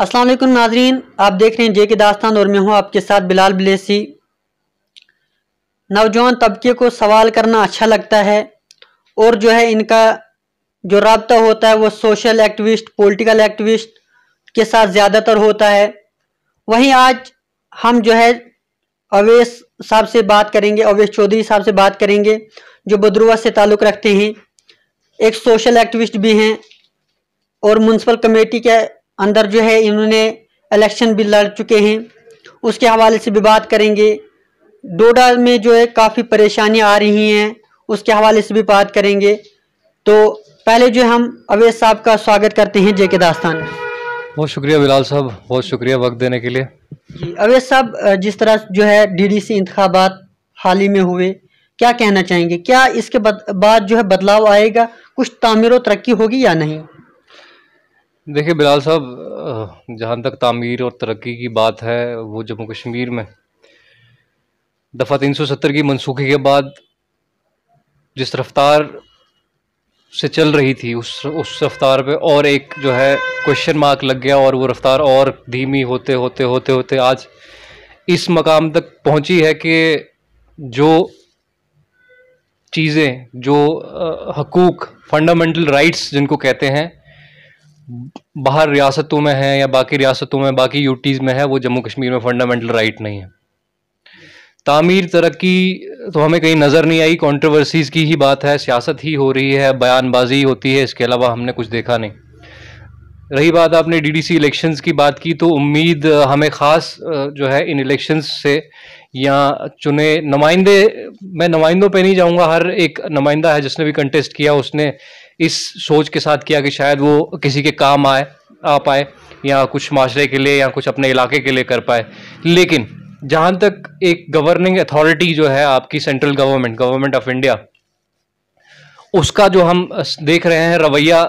असलम नाजरीन आप देख रहे हैं जे के दास्तान और मैं हूँ आपके साथ बिलाल बलेसी नौजवान तबके को सवाल करना अच्छा लगता है और जो है इनका जो रबता होता है वो सोशल एक्टिविस्ट पॉलिटिकल एक्टिविस्ट के साथ ज़्यादातर होता है वहीं आज हम जो है अवेश साहब से बात करेंगे अवेश चौधरी साहब से बात करेंगे जो बदरुआ से ताल्लुक़ रखते हैं एक सोशल एक्टिविस्ट भी हैं और म्यूनसिपल कमेटी के अंदर जो है इन्होंने इलेक्शन भी लड़ चुके हैं उसके हवाले से भी बात करेंगे डोडा में जो है काफ़ी परेशानियाँ आ रही हैं उसके हवाले से भी बात करेंगे तो पहले जो हम अवैध साहब का स्वागत करते हैं जे के दास्तान बहुत शुक्रिया बिलाल साहब बहुत शुक्रिया वक्त देने के लिए जी अवैध साहब जिस तरह जो है डी डी सी इंतबात हाल ही में हुए क्या कहना चाहेंगे क्या इसके बाद जो है बदलाव आएगा कुछ तामीर तरक्की होगी या नहीं देखिए बिलाल साहब जहाँ तक तामीर और तरक्की की बात है वो जम्मू कश्मीर में दफ़ा सत्तर की मनसूखी के बाद जिस रफ्तार से चल रही थी उस उस रफ्तार पे और एक जो है क्वेश्चन मार्क लग गया और वो रफ्तार और धीमी होते होते होते होते आज इस मकाम तक पहुंची है कि जो चीज़ें जो हकूक फंडामेंटल राइट्स जिनको कहते हैं बाहर रियासतों में है या बाकी रियासतों में बाकी यूटीज़ में है वो जम्मू कश्मीर में फंडामेंटल राइट नहीं है तामीर तरक्की तो हमें कहीं नज़र नहीं आई कंट्रोवर्सीज़ की ही बात है सियासत ही हो रही है बयानबाजी होती है इसके अलावा हमने कुछ देखा नहीं रही बात आपने डीडीसी इलेक्शंस की बात की तो उम्मीद हमें ख़ास जो है इन इलेक्शंस से या चुने नुमाइंदे मैं नुमाइंदों पे नहीं जाऊंगा हर एक नुमाइंदा है जिसने भी कंटेस्ट किया उसने इस सोच के साथ किया कि शायद वो किसी के काम आए आ पाए या कुछ माशरे के लिए या कुछ अपने इलाके के लिए कर पाए लेकिन जहाँ तक एक गवर्निंग अथॉरिटी जो है आपकी central government government of India उसका जो हम देख रहे हैं रवैया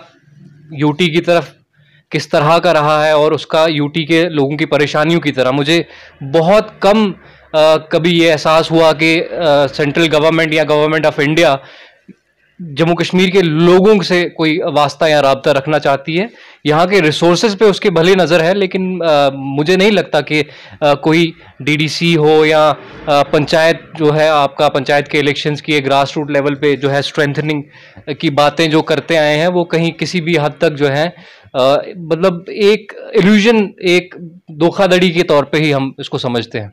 यूटी की तरफ किस तरह का रहा है और उसका यूटी के लोगों की परेशानियों की तरह मुझे बहुत कम आ, कभी ये एहसास हुआ कि सेंट्रल गवर्नमेंट या government of India Jammu Kashmir के लोगों से कोई वास्ता या रबता रखना चाहती है यहाँ के रिसोर्सेज पे उसके भले नज़र है लेकिन आ, मुझे नहीं लगता कि आ, कोई डीडीसी हो या आ, पंचायत जो है आपका पंचायत के इलेक्शंस की ग्रास रूट लेवल पे जो है स्ट्रेंथनिंग की बातें जो करते आए हैं वो कहीं किसी भी हद तक जो है मतलब एक एल्यूजन एक धोखाधड़ी के तौर पर ही हम इसको समझते हैं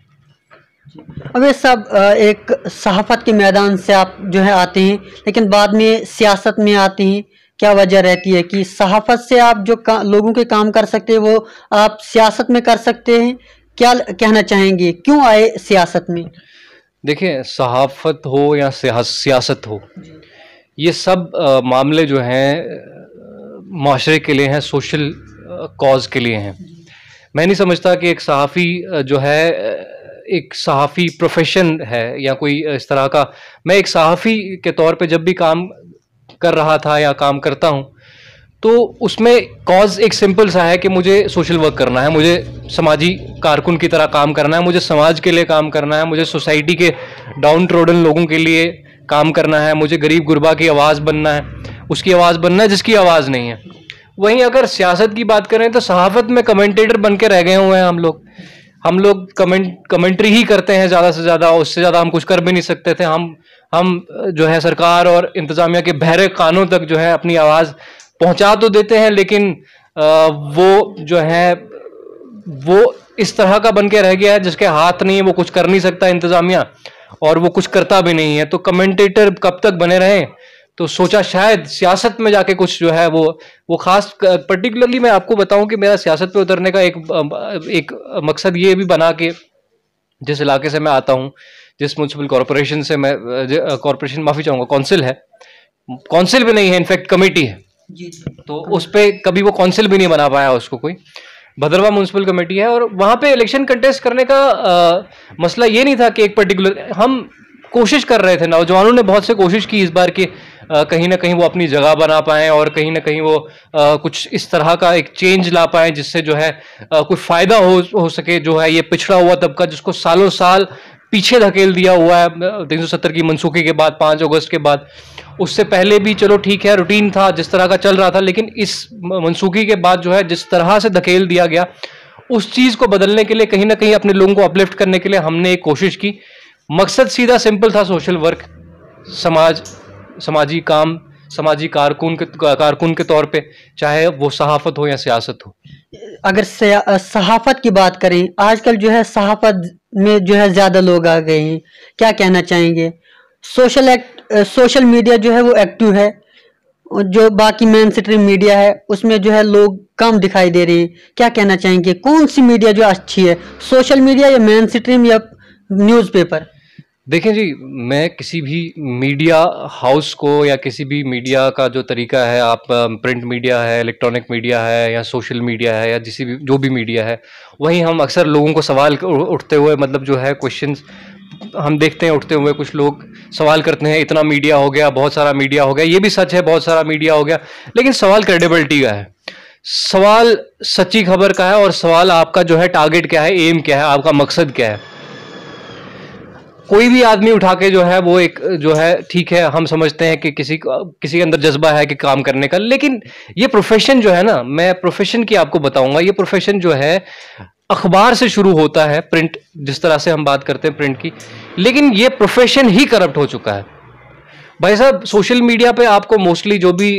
अब ये सब एक सहाफ़त के मैदान से आप जो है आते हैं लेकिन बाद में सियासत में आते हैं क्या वजह रहती है कि सहाफ़त से आप जो लोगों के काम कर सकते हैं वो आप सियासत में कर सकते हैं क्या कहना चाहेंगे क्यों आए सियासत में देखिए सहाफ़त हो या सियासत हो ये सब आ, मामले जो हैं माशरे के लिए हैं सोशल कॉज के लिए हैं मैं नहीं समझता कि एक सहाफ़ी जो है एक सहाफ़ी प्रोफेशन है या कोई इस तरह का मैं एक सहाफ़ी के तौर पे जब भी काम कर रहा था या काम करता हूँ तो उसमें कॉज एक सिंपल सा है कि मुझे सोशल वर्क करना है मुझे समाजी कारकुन की तरह काम करना है मुझे समाज के लिए काम करना है मुझे सोसाइटी के डाउन ट्रोडन लोगों के लिए काम करना है मुझे गरीब गुरबा की आवाज़ बनना है उसकी आवाज़ बनना है जिसकी आवाज़ नहीं है वहीं अगर सियासत की बात करें तो सहाफ़त में कमेंटेटर बन के रह गए हुए हैं हम लोग हम लोग कमेंट कमेंट्री ही करते हैं ज़्यादा से ज़्यादा उससे ज़्यादा हम कुछ कर भी नहीं सकते थे हम हम जो है सरकार और इंतज़ामिया के बहरे कानों तक जो है अपनी आवाज़ पहुंचा तो देते हैं लेकिन वो जो है वो इस तरह का बन के रह गया है जिसके हाथ नहीं है वो कुछ कर नहीं सकता इंतज़ामिया और वो कुछ करता भी नहीं है तो कमेंटेटर कब तक बने रहें तो सोचा शायद सियासत में जाके कुछ जो है वो वो खास पर्टिकुलरली मैं आपको बताऊं कि मेरा सियासत पे उतरने का एक एक मकसद ये भी बना के जिस इलाके से मैं आता हूँ जिस म्यूनसिपल कॉरपोरेशन से मैं कॉरपोरेशन माफ़ी चाहूँगा कौंसिल है कौंसिल भी नहीं है इनफैक्ट कमेटी है तो उस पर कभी वो कौंसिल भी नहीं बना पाया उसको कोई भद्रवा म्यूनसिपल कमेटी है और वहाँ पे इलेक्शन कंटेस्ट करने का आ, मसला ये नहीं था कि एक पर्टिकुलर हम कोशिश कर रहे थे नौजवानों ने बहुत से कोशिश की इस बार की कहीं ना कहीं वो अपनी जगह बना पाएँ और कहीं ना कहीं वो कुछ इस तरह का एक चेंज ला पाएँ जिससे जो है कोई फ़ायदा हो हो सके जो है ये पिछड़ा हुआ तबका जिसको सालों साल पीछे धकेल दिया हुआ है तीन सौ सत्तर की मनसूखी के बाद पाँच अगस्त के बाद उससे पहले भी चलो ठीक है रूटीन था जिस तरह का चल रहा था लेकिन इस मनसूखी के बाद जो है जिस तरह से धकेल दिया गया उस चीज़ को बदलने के लिए कहीं ना कहीं अपने लोगों को अपलिफ्ट करने के लिए हमने एक कोशिश की मकसद सीधा सिंपल था सोशल वर्क समाज समाजी काम समाजी कारकुन के कारकुन के तौर पे चाहे वो सहाफत हो या सियासत हो अगर सहाफत की बात करें आजकल जो है सहाफत में जो है ज़्यादा लोग आ गए हैं क्या कहना चाहेंगे सोशल एक्ट सोशल मीडिया जो है वो एक्टिव है जो बाकी मेन स्ट्रीम मीडिया है उसमें जो है लोग कम दिखाई दे रहे हैं क्या कहना चाहेंगे कौन सी मीडिया जो अच्छी है सोशल मीडिया या मेन स्ट्रीम या न्यूज़पेपर देखें जी मैं किसी भी मीडिया हाउस को या किसी भी मीडिया का जो तरीका है आप प्रिंट मीडिया है इलेक्ट्रॉनिक मीडिया है या सोशल मीडिया है या जिस भी जो भी मीडिया है वहीं हम अक्सर लोगों को सवाल उठते हुए मतलब जो है क्वेश्चन हम देखते हैं उठते हुए कुछ लोग सवाल करते हैं इतना मीडिया हो गया बहुत सारा मीडिया हो गया ये भी सच है बहुत सारा मीडिया हो गया लेकिन सवाल क्रेडिबिलिटी का है सवाल सच्ची खबर का है और सवाल आपका जो है टारगेट क्या है एम क्या है आपका मकसद क्या है कोई भी आदमी उठा के जो है वो एक जो है ठीक है हम समझते हैं कि किसी किसी के अंदर जज्बा है कि काम करने का लेकिन ये प्रोफेशन जो है ना मैं प्रोफेशन की आपको बताऊंगा ये प्रोफेशन जो है अखबार से शुरू होता है प्रिंट जिस तरह से हम बात करते हैं प्रिंट की लेकिन ये प्रोफेशन ही करप्ट हो चुका है भाई साहब सोशल मीडिया पे आपको मोस्टली जो भी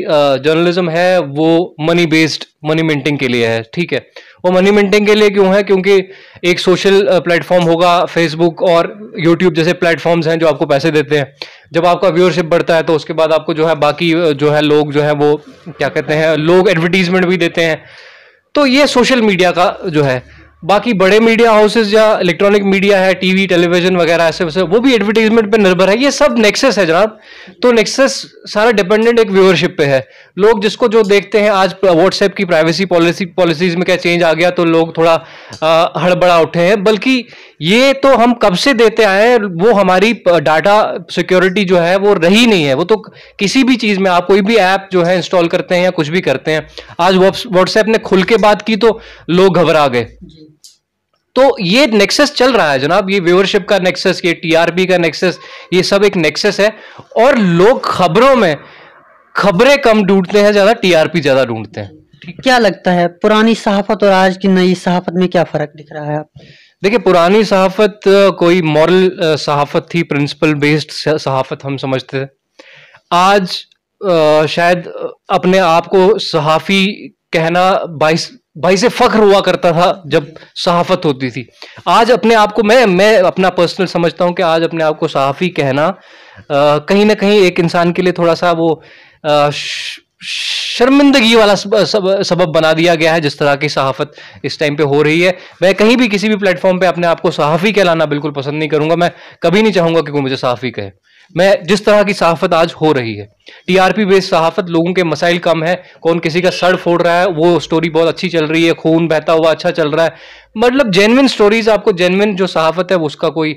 जर्नलिज्म है वो मनी बेस्ड मनी मिंटिंग के लिए है ठीक है वो मनी मिंटिंग के लिए क्यों है क्योंकि एक सोशल प्लेटफॉर्म होगा फेसबुक और यूट्यूब जैसे प्लेटफॉर्म्स हैं जो आपको पैसे देते हैं जब आपका व्यूअरशिप बढ़ता है तो उसके बाद आपको जो है बाकी जो है लोग जो है वो क्या कहते हैं लोग एडवर्टीजमेंट भी देते हैं तो ये सोशल मीडिया का जो है बाकी बड़े मीडिया हाउसेज या इलेक्ट्रॉनिक मीडिया है टीवी टेलीविजन वगैरह ऐसे वैसे वो भी एडवर्टीजमेंट पे निर्भर है ये सब नेक्सेस है जनाब तो नेक्सेस सारा डिपेंडेंट एक व्यूअरशिप पे है लोग जिसको जो देखते हैं आज व्हाट्सएप की प्राइवेसी पॉलिसी पॉलिसीज में क्या चेंज आ गया तो लोग थोड़ा हड़बड़ा उठे हैं बल्कि ये तो हम कब से देते आए हैं वो हमारी डाटा सिक्योरिटी जो है वो रही नहीं है वो तो किसी भी चीज में आप कोई भी ऐप जो है इंस्टॉल करते हैं या कुछ भी करते हैं आज व्हाट्सएप ने खुल के बात की तो लोग घबरा गए तो ये नेक्सेस चल रहा है जनाब ये व्यूअरशिप का नेक्सेस ये टीआरपी का नेक्सेस ये सब एक नेक्सेस है और लोग खबरों में खबरें कम ढूंढते हैं ज्यादा टीआरपी ज्यादा ढूंढते हैं क्या लगता है पुरानी सहाफत और आज की नई सहाफत में क्या फर्क दिख रहा है आपको देखिए पुरानी सहाफत कोई मॉरल सहाफत थी प्रिंसिपल बेस्ड सहाफत हम समझते थे आज आ, शायद अपने आप को सहाफ़ी कहना बाईस भाई से फख्र हुआ करता था जब सहाफत होती थी आज अपने आप को मैं मैं अपना पर्सनल समझता हूँ कि आज अपने आप को सहाफ़ी कहना आ, कहीं ना कहीं एक इंसान के लिए थोड़ा सा वो आ, श, शर्मिंदगी वाला सब, सबब बना दिया गया है जिस तरह की सहाफत इस टाइम पे हो रही है मैं कहीं भी किसी भी प्लेटफॉर्म पे अपने आप को सहाफ़ी कहलाना बिल्कुल पसंद नहीं करूंगा मैं कभी नहीं चाहूंगा कि कोई मुझे सहाफ़ी कहे मैं जिस तरह की सहाफत आज हो रही है टीआरपी बेस्ड सहाफत लोगों के मसाइल कम है कौन किसी का सड़ फोड़ रहा है वो स्टोरी बहुत अच्छी चल रही है खून बहता हुआ अच्छा चल रहा है मतलब जेनविन स्टोरीज आपको जेनविन जो सहाफत है उसका कोई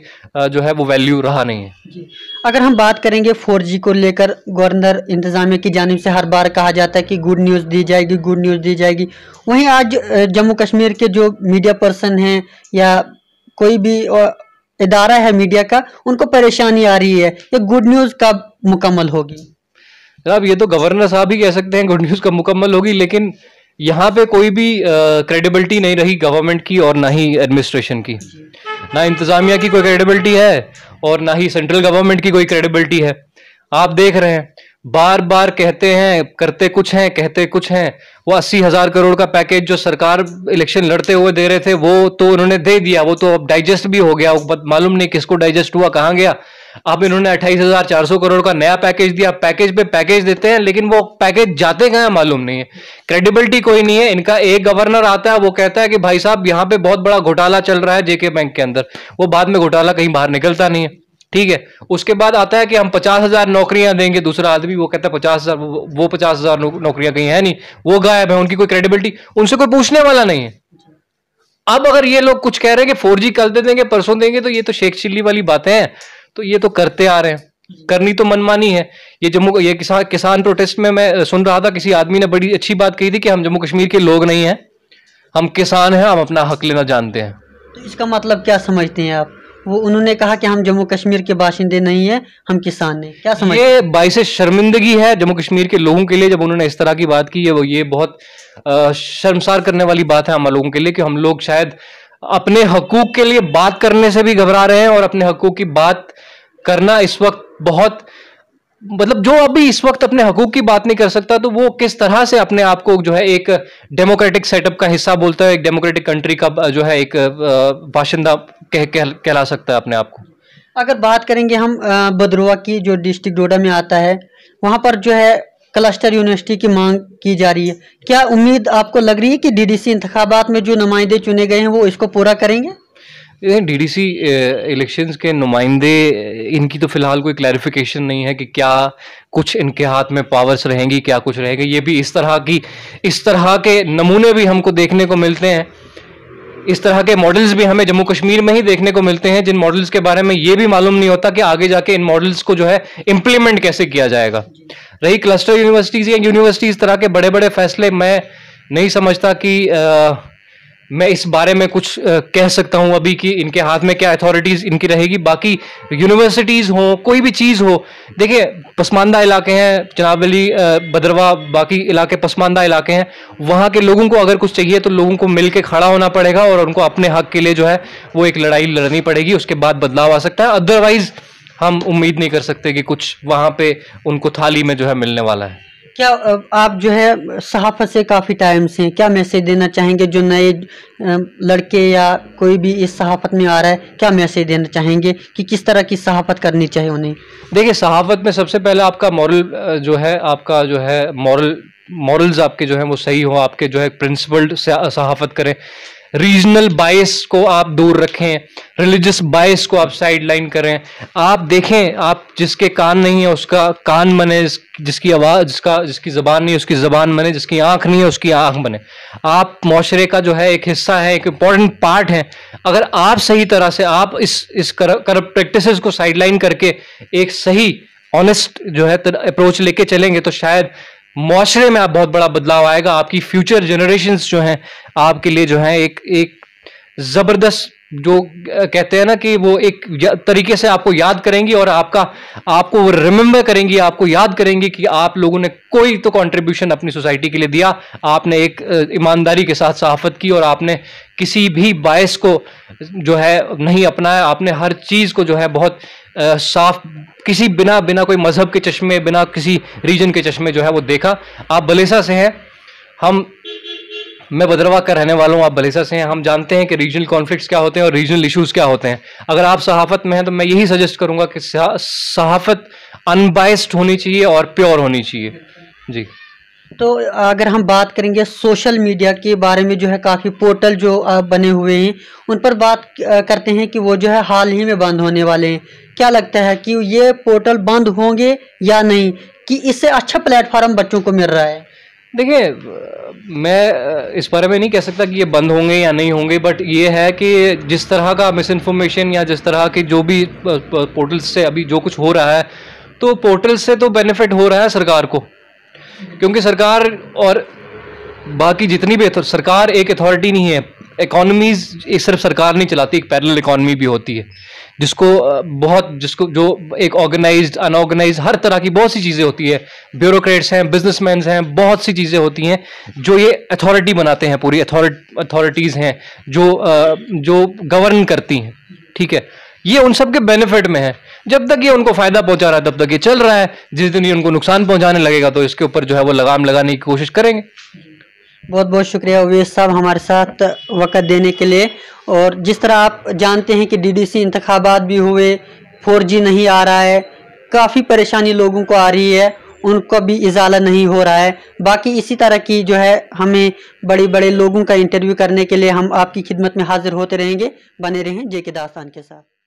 जो है वो वैल्यू रहा नहीं है अगर हम बात करेंगे फोर को लेकर गवर्नर इंतजामिया की जानब से हर बार कहा जाता है कि गुड न्यूज़ दी जाएगी गुड न्यूज़ दी जाएगी वहीं आज जम्मू कश्मीर के जो मीडिया पर्सन है या कोई भी इदारा है मीडिया का उनको परेशानी आ रही है ये गुड न्यूज़ कब मुकम्मल होगी जनाब मतलब ये तो गवर्नर साहब ही कह सकते हैं गुड न्यूज़ का मुकम्मल होगी लेकिन यहाँ पे कोई भी क्रेडिबिलिटी नहीं रही गवर्नमेंट की और ना ही एडमिनिस्ट्रेशन की ना इंतज़ामिया की कोई क्रेडिबिलिटी है और ना ही सेंट्रल गवर्नमेंट की कोई क्रेडिबिलिटी है आप देख रहे हैं बार बार कहते हैं करते कुछ हैं कहते कुछ हैं वो अस्सी हज़ार करोड़ का पैकेज जो सरकार इलेक्शन लड़ते हुए दे रहे थे वो तो उन्होंने दे दिया वो तो अब डाइजेस्ट भी हो गया मालूम नहीं किसको डाइजेस्ट हुआ कहाँ गया अब इन्होंने अट्ठाईस हजार चार सौ करोड़ का नया पैकेज दिया पैकेज पे पैकेज देते हैं लेकिन वो पैकेज जाते गए मालूम नहीं है क्रेडिबिलिटी कोई नहीं है इनका एक गवर्नर आता है वो कहता है कि भाई साहब यहाँ पे बहुत बड़ा घोटाला चल रहा है जेके बैंक के अंदर वो बाद में घोटाला कहीं बाहर निकलता नहीं है ठीक है उसके बाद आता है कि हम पचास हजार नौकरियां देंगे दूसरा आदमी वो कहता है पचास हजार वो पचास हजार नौकरियां कहीं है नहीं वो गायब है उनकी कोई क्रेडिबिलिटी उनसे कोई पूछने वाला नहीं है अब अगर ये लोग कुछ कह रहे हैं कि फोर जी कल दे देंगे परसों देंगे तो ये तो शेख चिल्ली वाली बातें हैं तो ये तो करते आ रहे हैं करनी तो मनमानी है ये जम्मू ये किसान किसान प्रोटेस्ट में मैं सुन रहा था किसी आदमी ने बड़ी अच्छी बात कही थी कि हम जम्मू कश्मीर के लोग नहीं हैं हम किसान हैं हम अपना हक लेना जानते हैं तो इसका मतलब क्या समझते हैं आप वो उन्होंने कहा कि हम जम्मू कश्मीर के बाशिंदे नहीं है हम किसान हैं क्या समझ ये बाईस शर्मिंदगी है जम्मू कश्मीर के लोगों के लिए जब उन्होंने इस तरह की बात की है वो ये बहुत शर्मसार करने वाली बात है हम लोगों के लिए कि हम लोग शायद अपने हकूक के लिए बात करने से भी घबरा रहे हैं और अपने हकूक की बात करना इस वक्त बहुत मतलब जो अभी इस वक्त अपने हकूक की बात नहीं कर सकता तो वो किस तरह से अपने आप को जो है एक डेमोक्रेटिक सेटअप का हिस्सा बोलता है एक डेमोक्रेटिक कंट्री का जो है एक बाशिंदा कह, कह, कहला सकता है अपने आप को अगर बात करेंगे हम बदरुआ की जो डिस्ट्रिक्ट डोडा में आता है वहाँ पर जो है क्लस्टर यूनिवर्सिटी की मांग की जा रही है क्या उम्मीद आपको लग रही है कि डीडीसी डी में जो नुमाइंदे चुने गए हैं वो इसको पूरा करेंगे डी डी सी इलेक्शन के नुमाइंदे इनकी तो फिलहाल कोई क्लैरिफिकेशन नहीं है कि क्या कुछ इनके हाथ में पावर्स रहेंगी क्या कुछ रहेगा ये भी इस तरह की इस तरह के नमूने भी हमको देखने को मिलते हैं इस तरह के मॉडल्स भी हमें जम्मू कश्मीर में ही देखने को मिलते हैं जिन मॉडल्स के बारे में ये भी मालूम नहीं होता कि आगे जाके इन मॉडल्स को जो है इम्प्लीमेंट कैसे किया जाएगा रही क्लस्टर यूनिवर्सिटीज या यूनिवर्सिटी इस तरह के बड़े बड़े फैसले मैं नहीं समझता कि आ, मैं इस बारे में कुछ कह सकता हूं अभी कि इनके हाथ में क्या अथॉरिटीज इनकी रहेगी बाकी यूनिवर्सिटीज़ हो कोई भी चीज़ हो देखिए पसमानदा इलाके हैं जनाब अली बदरवा बाकी इलाके पसमानदा इलाके हैं वहाँ के लोगों को अगर कुछ चाहिए तो लोगों को मिल के खड़ा होना पड़ेगा और उनको अपने हक के लिए जो है वो एक लड़ाई लड़नी पड़ेगी उसके बाद बदलाव आ सकता है अदरवाइज़ हम उम्मीद नहीं कर सकते कि कुछ वहाँ पे उनको थाली में जो है मिलने वाला है क्या आप जो है सहाफ़त से काफ़ी टाइम से हैं क्या मैसेज देना चाहेंगे जो नए लड़के या कोई भी इस सहाफ़त में आ रहा है क्या मैसेज देना चाहेंगे कि किस तरह की सहाफ़त करनी चाहिए उन्हें देखिए सहाफ़त में सबसे पहले आपका मॉरल जो है आपका जो है मॉरल मॉरल्स आपके जो है वो सही हो आपके जो है प्रिंसिपल्ड सहाफ़त करें रीजनल बायस को आप दूर रखें रिलीजियस बायस को आप साइड लाइन करें आप देखें आप जिसके कान नहीं है उसका कान बने जिसकी आवाज़ जिसका जिसकी ज़बान नहीं है उसकी ज़बान बने जिसकी आंख नहीं है उसकी आंख बने आप माशरे का जो है एक हिस्सा है एक इम्पॉर्टेंट पार्ट है अगर आप सही तरह से आप इस इस करप्ट प्रैक्टिस को साइड करके एक सही ऑनेस्ट जो है अप्रोच लेके चलेंगे तो शायद माशरे में आप बहुत बड़ा बदलाव आएगा आपकी फ्यूचर जनरेशन जो हैं आपके लिए जो है एक एक जबरदस्त जो कहते हैं ना कि वो एक तरीके से आपको याद करेंगी और आपका आपको वो रिमेंबर करेंगी आपको याद करेंगी कि आप लोगों ने कोई तो कंट्रीब्यूशन अपनी सोसाइटी के लिए दिया आपने एक ईमानदारी के साथ सहाफत की और आपने किसी भी बायस को जो है नहीं अपनाया आपने हर चीज़ को जो है बहुत साफ किसी बिना बिना कोई मजहब के चश्मे बिना किसी रीजन के चश्मे जो है वो देखा आप बलेसा से हैं हम मैं बदरवा का रहने वाला हूँ आप बलेसा से हैं हम जानते हैं कि रीजनल कॉन्फ्लिक्ट्स क्या होते हैं और रीजनल इश्यूज क्या होते हैं अगर आप सहाफत में हैं तो मैं यही सजेस्ट करूंगा कि सहाफत अनबाइस्ड होनी चाहिए और प्योर होनी चाहिए जी तो अगर हम बात करेंगे सोशल मीडिया के बारे में जो है काफ़ी पोर्टल जो बने हुए हैं उन पर बात करते हैं कि वो जो है हाल ही में बंद होने वाले हैं क्या लगता है कि ये पोर्टल बंद होंगे या नहीं कि इससे अच्छा प्लेटफार्म बच्चों को मिल रहा है देखिए मैं इस बारे में नहीं कह सकता कि ये बंद होंगे या नहीं होंगे बट ये है कि जिस तरह का मिस इन्फॉर्मेशन या जिस तरह के जो भी पोर्टल से अभी जो कुछ हो रहा है तो पोर्टल से तो बेनिफिट हो रहा है सरकार को क्योंकि सरकार और बाकी जितनी भी सरकार एक अथॉरिटी नहीं है इकोनॉमीज एक सिर्फ सरकार नहीं चलाती एक पैरल इकोनॉमी भी होती है जिसको बहुत जिसको जो एक ऑर्गेनाइज अनऑर्गेनाइज हर तरह की बहुत सी चीज़ें होती है ब्यूरोक्रेट्स हैं बिजनेसमैन हैं बहुत सी चीज़ें होती हैं जो ये अथॉरिटी बनाते हैं पूरी अथॉरिटीज़ हैं जो जो गवर्न करती हैं ठीक है ये उन सबके बेनिफिट में है जब तक ये उनको फायदा पहुंचा रहा है तब तक ये चल रहा है जिस दिन ये उनको नुकसान पहुंचाने लगेगा तो इसके ऊपर जो है वो लगाम लगाने की कोशिश करेंगे बहुत बहुत शुक्रिया उवेश साहब हमारे साथ वक़्त देने के लिए और जिस तरह आप जानते हैं कि डीडीसी इंतखाबात भी हुए जी नहीं आ रहा है काफ़ी परेशानी लोगों को आ रही है उनका भी इजाला नहीं हो रहा है बाकी इसी तरह की जो है हमें बड़े बड़े लोगों का इंटरव्यू करने के लिए हम आपकी खिदमत में हाजिर होते रहेंगे बने रहें जे के दास्तान के साथ